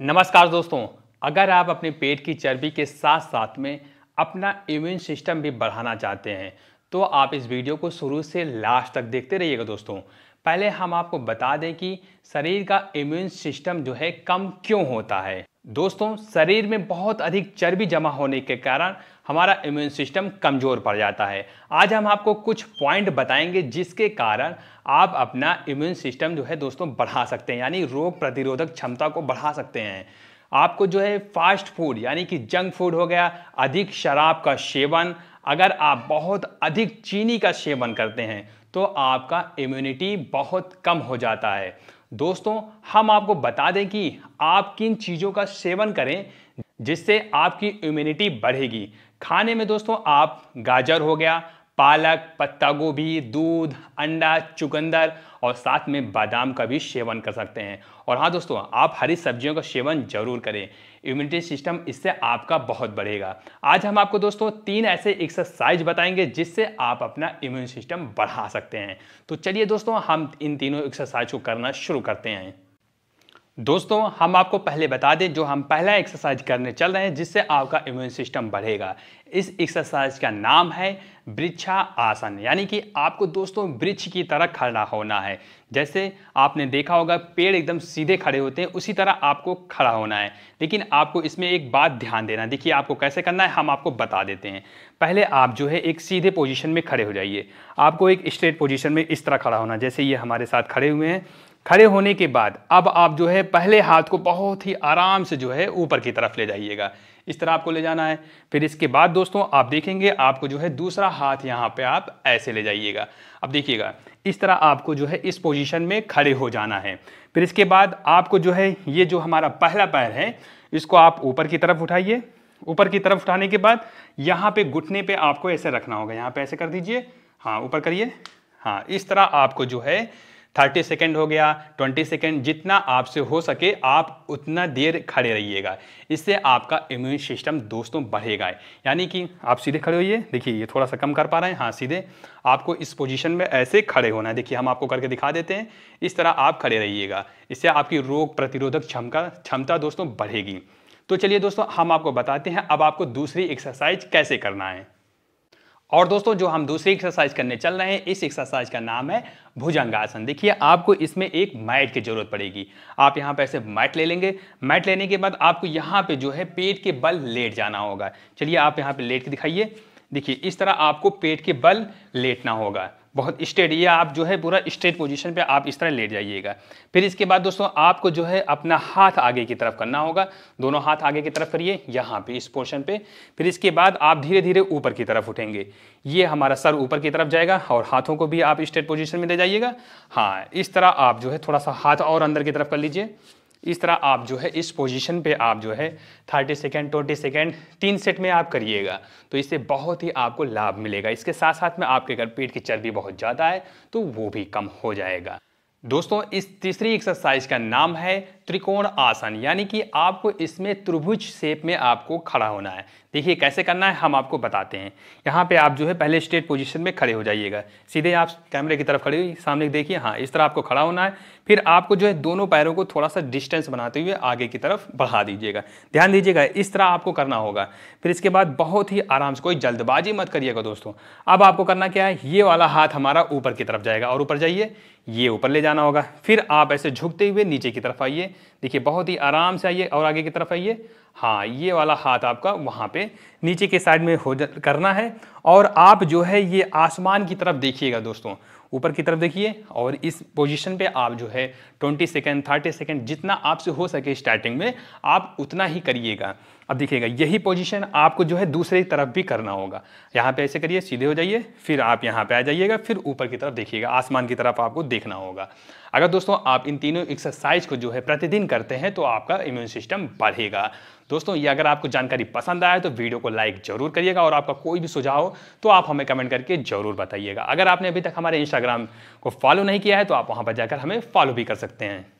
नमस्कार दोस्तों अगर आप अपने पेट की चर्बी के साथ साथ में अपना इम्यून सिस्टम भी बढ़ाना चाहते हैं तो आप इस वीडियो को शुरू से लास्ट तक देखते रहिएगा दोस्तों पहले हम आपको बता दें कि शरीर का इम्यून सिस्टम जो है कम क्यों होता है दोस्तों शरीर में बहुत अधिक चर्बी जमा होने के कारण हमारा इम्यून सिस्टम कमज़ोर पड़ जाता है आज हम आपको कुछ पॉइंट बताएंगे जिसके कारण आप अपना इम्यून सिस्टम जो है दोस्तों बढ़ा सकते हैं यानी रोग प्रतिरोधक क्षमता को बढ़ा सकते हैं आपको जो है फास्ट फूड यानी कि जंक फूड हो गया अधिक शराब का सेवन अगर आप बहुत अधिक चीनी का सेवन करते हैं तो आपका इम्यूनिटी बहुत कम हो जाता है दोस्तों हम आपको बता दें कि आप किन चीज़ों का सेवन करें जिससे आपकी इम्यूनिटी बढ़ेगी खाने में दोस्तों आप गाजर हो गया पालक पत्ता गोभी दूध अंडा चुकंदर और साथ में बादाम का भी सेवन कर सकते हैं और हाँ दोस्तों आप हरी सब्जियों का सेवन जरूर करें इम्यूनिटी सिस्टम इससे आपका बहुत बढ़ेगा आज हम आपको दोस्तों तीन ऐसे एक्सरसाइज बताएंगे जिससे आप अपना इम्यून सिस्टम बढ़ा सकते हैं तो चलिए दोस्तों हम इन तीनों एक्सरसाइज को करना शुरू करते हैं दोस्तों हम आपको पहले बता दें जो हम पहला एक्सरसाइज करने चल रहे हैं जिससे आपका इम्यून सिस्टम बढ़ेगा इस एक्सरसाइज का नाम है वृक्षा आसन यानी कि आपको दोस्तों वृक्ष की तरह खड़ा होना है जैसे आपने देखा होगा पेड़ एकदम सीधे खड़े होते हैं उसी तरह आपको खड़ा होना है लेकिन आपको इसमें एक बात ध्यान देना देखिए आपको कैसे करना है हम आपको बता देते हैं पहले आप जो है एक सीधे पोजिशन में खड़े हो जाइए आपको एक स्ट्रेट पोजिशन में इस तरह खड़ा होना जैसे ये हमारे साथ खड़े हुए हैं खड़े होने के बाद अब आप जो है पहले हाथ को बहुत ही आराम से जो है ऊपर की तरफ ले जाइएगा इस तरह आपको ले जाना है फिर इसके बाद दोस्तों आप देखेंगे आपको जो है दूसरा हाथ यहाँ पे आप ऐसे ले जाइएगा अब देखिएगा इस तरह आपको जो है इस पोजीशन में खड़े हो जाना है फिर इसके बाद आपको जो है ये जो हमारा पहला पैर है इसको आप ऊपर की तरफ उठाइए ऊपर की तरफ उठाने के बाद यहाँ पे घुटने पे आपको ऐसे रखना होगा यहाँ पे ऐसे कर दीजिए हाँ ऊपर करिए हाँ इस तरह आपको जो है थर्टी सेकेंड हो गया ट्वेंटी सेकेंड जितना आपसे हो सके आप उतना देर खड़े रहिएगा इससे आपका इम्यून सिस्टम दोस्तों बढ़ेगा यानी कि आप सीधे खड़े होइए देखिए ये थोड़ा सा कम कर पा रहे हैं हाँ सीधे आपको इस पोजीशन में ऐसे खड़े होना है देखिए हम आपको करके दिखा देते हैं इस तरह आप खड़े रहिएगा इससे आपकी रोग प्रतिरोधक क्षमता क्षमता दोस्तों बढ़ेगी तो चलिए दोस्तों हम आपको बताते हैं अब आपको दूसरी एक्सरसाइज कैसे करना है और दोस्तों जो हम दूसरी एक्सरसाइज करने चल रहे हैं इस एक्सरसाइज का नाम है भुजंगासन देखिए आपको इसमें एक मैट की ज़रूरत पड़ेगी आप यहाँ पर ऐसे मैट ले लेंगे मैट लेने के बाद आपको यहाँ पे जो है पेट के बल लेट जाना होगा चलिए आप यहाँ पे लेट के दिखाइए देखिए इस तरह आपको पेट के बल लेटना होगा बहुत स्टेट ये आप जो है पूरा स्ट्रेट पोजीशन पे आप इस तरह लेट जाइएगा फिर इसके बाद दोस्तों आपको जो है अपना हाथ आगे की तरफ करना होगा दोनों हाथ आगे की तरफ करिए यहाँ पे इस पोर्शन पे फिर इसके बाद आप धीरे धीरे ऊपर की तरफ उठेंगे ये हमारा सर ऊपर की तरफ जाएगा और हाथों को भी आप स्ट्रेट पोजिशन में ले जाइएगा हाँ इस तरह आप जो है थोड़ा सा हाथ और अंदर की तरफ कर लीजिए इस तरह आप जो है इस पोजीशन पे आप जो है थर्टी सेकेंड ट्वेंटी सेकेंड तीन सेट में आप करिएगा तो इससे बहुत ही आपको लाभ मिलेगा इसके साथ साथ में आपके अगर पेट की चर्बी बहुत ज़्यादा है तो वो भी कम हो जाएगा दोस्तों इस तीसरी एक्सरसाइज का नाम है त्रिकोण आसन यानी कि आपको इसमें त्रिभुज शेप में आपको खड़ा होना है देखिए कैसे करना है हम आपको बताते हैं यहाँ पे आप जो है पहले स्ट्रेट पोजीशन में खड़े हो जाइएगा सीधे आप कैमरे की तरफ खड़े हुई सामने देखिए हाँ इस तरह आपको खड़ा होना है फिर आपको जो है दोनों पैरों को थोड़ा सा डिस्टेंस बनाते हुए आगे की तरफ बढ़ा दीजिएगा ध्यान दीजिएगा इस तरह आपको करना होगा फिर इसके बाद बहुत ही आराम से कोई जल्दबाजी मत करिएगा दोस्तों अब आपको करना क्या है ये वाला हाथ हमारा ऊपर की तरफ जाएगा और ऊपर जाइए ये ऊपर ले जाना जाना होगा फिर आप ऐसे झुकते हुए नीचे की तरफ आइए देखिए बहुत ही आराम से आइए और आगे की तरफ आइए हाँ ये वाला हाथ आपका वहाँ पे नीचे के साइड में हो करना है और आप जो है ये आसमान की तरफ देखिएगा दोस्तों ऊपर की तरफ देखिए और इस पोजीशन पे आप जो है 20 सेकेंड 30 सेकेंड जितना आपसे हो सके स्टार्टिंग में आप उतना ही करिएगा अब देखिएगा यही पोजीशन आपको जो है दूसरी तरफ भी करना होगा यहाँ पे ऐसे करिए सीधे हो जाइए फिर आप यहाँ पे आ जाइएगा फिर ऊपर की तरफ देखिएगा आसमान की तरफ आपको देखना होगा अगर दोस्तों आप इन तीनों एक्सरसाइज को जो है प्रतिदिन करते हैं तो आपका इम्यून सिस्टम बढ़ेगा दोस्तों ये अगर आपको जानकारी पसंद आए तो वीडियो को लाइक जरूर करिएगा और आपका कोई भी सुझाव हो तो आप हमें कमेंट करके जरूर बताइएगा अगर आपने अभी तक हमारे इंस्टाग्राम को फॉलो नहीं किया है तो आप वहाँ पर जाकर हमें फॉलो भी कर सकते हैं